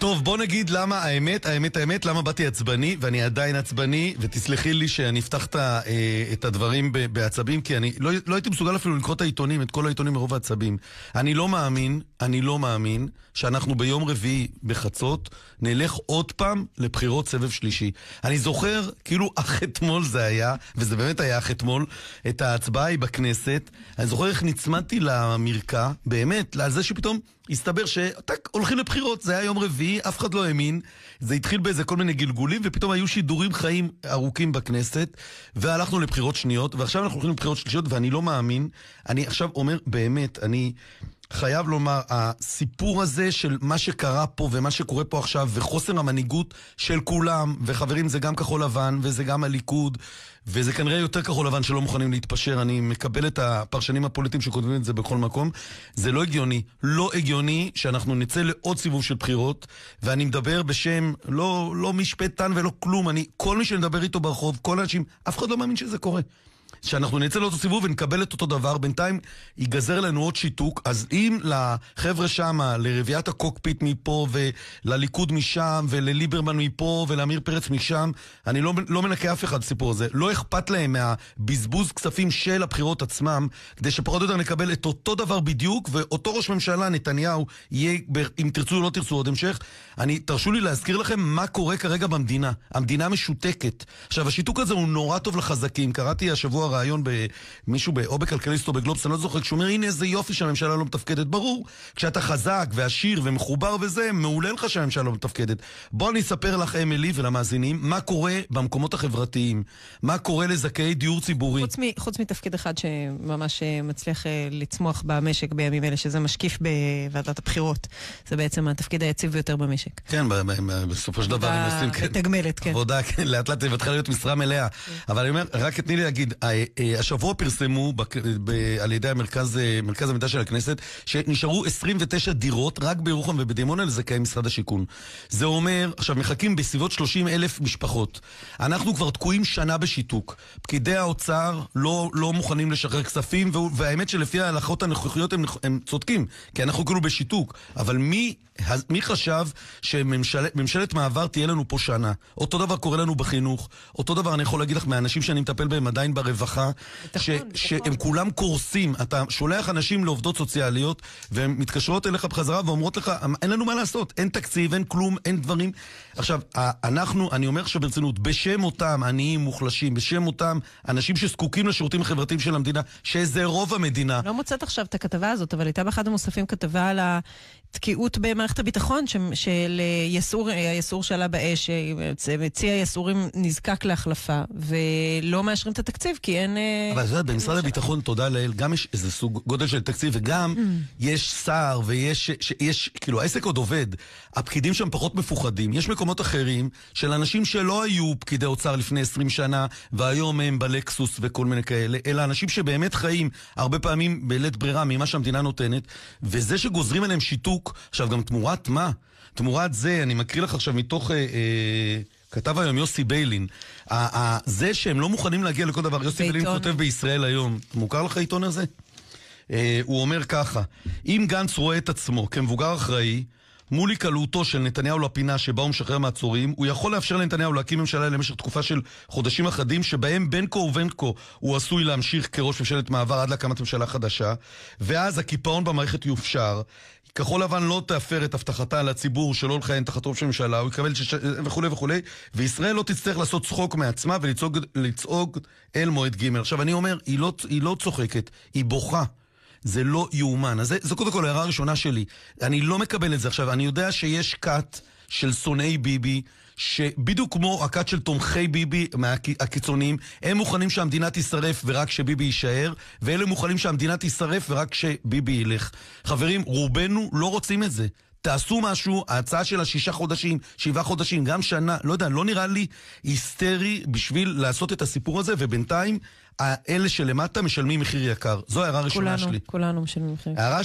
טוב, בוא נגיד למה האמת, האמת, האמת, למה באתי עצבני, ואני עדיין עצבני, ותסלחי לי שאני אפתח אה, את הדברים בעצבים, כי אני לא, לא הייתי מסוגל אפילו לקרוא את העיתונים, את כל העיתונים מרוב העצבים. אני לא מאמין, אני לא מאמין, שאנחנו ביום רביעי בחצות נלך עוד פעם לבחירות סבב שלישי. אני זוכר, כאילו אך אתמול זה היה, וזה באמת היה אך אתמול, את ההצבעה ההיא בכנסת. אני זוכר איך נצמדתי למרקע, באמת, על זה שפתאום... הסתבר שהולכים לבחירות. זה היה יום רביעי, אף אחד לא האמין. זה התחיל באיזה כל מיני גלגולים, ופתאום היו שידורים חיים ארוכים בכנסת, והלכנו לבחירות שניות, ועכשיו אנחנו הולכים לבחירות שלישיות, ואני לא מאמין. אני עכשיו אומר, באמת, אני... חייב לומר, הסיפור הזה של מה שקרה פה ומה שקורה פה עכשיו, וחוסר המנהיגות של כולם, וחברים, זה גם כחול לבן, וזה גם הליכוד, וזה כנראה יותר כחול לבן שלא מוכנים להתפשר, אני מקבל את הפרשנים הפוליטיים שכותבים את זה בכל מקום. זה לא הגיוני, לא הגיוני שאנחנו נצא לעוד סיבוב של בחירות, ואני מדבר בשם לא, לא משפטן ולא כלום, אני, כל מי שאני מדבר איתו ברחוב, כל האנשים, אף אחד לא מאמין שזה קורה. שאנחנו נצא לאותו סיבוב ונקבל את אותו דבר, בינתיים ייגזר לנו עוד שיתוק, אז אם לחבר'ה שמה, לרביעיית הקוקפיט מפה, ולליכוד משם, ולליברמן מפה, ולעמיר פרץ משם, אני לא, לא מנקה אף אחד בסיפור הזה. לא אכפת להם מהבזבוז כספים של הבחירות עצמם, כדי שפחות או יותר נקבל את אותו דבר בדיוק, ואותו ראש ממשלה, נתניהו, יהיה, אם תרצו או לא תרצו עוד המשך. אני, תרשו לי להזכיר לכם מה קורה כרגע במדינה. המדינה משותקת. עכשיו, השיתוק הזה הוא נורא טוב לחזקים. קראתי השבוע הרעיון במישהו, או בכלכליסט או בגלובס, אני לא זוכר, כשהוא אומר, הנה איזה יופי שהממשלה לא מתפקדת. ברור, כשאתה חזק ועשיר ומחובר וזה, מעולה לך שהממשלה לא מתפקדת. בוא אני אספר לך, אמילי ולמאזינים, מה קורה במקומות החברתיים, מה קורה לזכאי דיור ציבורי. חוץ, מ, חוץ מתפקיד אחד שממש אה, מצליח אה, לצמוח במשק בימים אלה, שזה משקיף בוועדת הבחירות. זה בעצם התפקיד היציב ביותר במשק. כן, בסופו של דבר הם עושים... מתגמלת, כן. כן. עבודה, כן, לאט לאט היא להיות משרה מלאה. כן. אבל אני אומר, רק תני לי להגיד, השבוע פרסמו בק... ב... על ידי המרכז, אה, מרכז המידע של הכנסת, שנשארו 29 דירות רק בירוחם ובדימונה לזכאי משרד השיכון. זה אומר, עכשיו מחכים בסביבות 30 אלף משפחות. אנחנו כבר תקועים שנה בשיתוק. פקידי האוצר לא, לא מוכנים לשחרר כספים, והאמת שלפי ההלכות הנוכחיות הם, הם צודקים, כי אנחנו כאילו בשיתוק. אבל מי, מי חשב שממשלת מעבר תהיה לנו פה שנה? אותו דבר קורה לנו בחינוך, אותו דבר אני יכול להגיד לך מהאנשים שאני מטפל בהם עדיין ברווחה. הרווחה, שהם כולם קורסים. אתה שולח אנשים לעובדות סוציאליות, והן מתקשרות אליך בחזרה ואומרות לך, אמ, אין לנו מה לעשות, אין תקציב, אין כלום, אין דברים. עכשיו, אנחנו, אני אומר עכשיו ברצינות, בשם אותם עניים מוחלשים, בשם אותם אנשים שזקוקים לשירותים החברתיים של המדינה, שזה רוב המדינה. לא מוצאת עכשיו את הכתבה הזאת, אבל הייתה באחד המוספים כתבה על ה... תקיעות במערכת הביטחון ש, של אה, יסור, אה, היסור שעלה באש, אה, צי היסורים נזקק להחלפה, ולא מאשרים את התקציב כי אין... אבל את יודעת, במשרד הביטחון, תודה לאל, גם יש איזה סוג, גודל של תקציב, וגם mm. יש שר, ויש, ש... יש, כאילו, העסק עוד עובד. הפקידים שם פחות מפוחדים. יש מקומות אחרים של אנשים שלא היו פקידי אוצר לפני 20 שנה, והיום הם בלקסוס וכל מיני כאלה, אלא אנשים שבאמת חיים, הרבה פעמים בלית ברירה, ממה שהמדינה נותנת, וזה שגוזרים עליהם שיתוק, בדיוק. עכשיו, גם תמורת מה? תמורת זה, אני מקריא לך עכשיו מתוך... אה, אה, כתב היום יוסי ביילין, זה שהם לא מוכנים להגיע לכל דבר, יוסי ביילין כותב בישראל היום, מוכר לך העיתון הזה? אה, הוא אומר ככה, אם גנץ רואה את עצמו כמבוגר אחראי, מול היקלעותו של נתניהו לפינה שבה הוא משחרר מעצורים, הוא יכול לאפשר לנתניהו להקים ממשלה למשך תקופה של חודשים אחדים, שבהם בין כה ובין כה הוא עשוי להמשיך כראש ממשלת מעבר עד להקמת ממשלה חדשה, ואז הקיפאון במערכת יופשר, כחול לבן לא תפר את הבטחתה לציבור שלא לכהן תחת ראש הממשלה, הוא יקבל שש... וכולי וכולי, וישראל לא תצטרך לעשות צחוק מעצמה ולצעוק אל מועד ג'. עכשיו, אני אומר, היא לא, היא לא צוחקת, היא בוכה. זה לא יאומן. אז זו קודם כל ההערה הראשונה שלי. אני לא מקבל את זה. עכשיו, אני יודע שיש כת של שונאי ביבי, שבדיוק כמו הכת של תומכי ביבי הקיצוניים, הם מוכנים שהמדינה תישרף ורק שביבי יישאר, ואלה מוכנים שהמדינה תישרף ורק שביבי ילך. חברים, רובנו לא רוצים את זה. תעשו משהו, ההצעה של השישה חודשים, שבעה חודשים, גם שנה, לא יודע, לא נראה לי היסטרי בשביל לעשות את הסיפור הזה, ובינתיים, אלה שלמטה משלמים מחיר יקר. זו הערה ראשונה שלי. כולנו, כולנו משלמים מחיר יקר.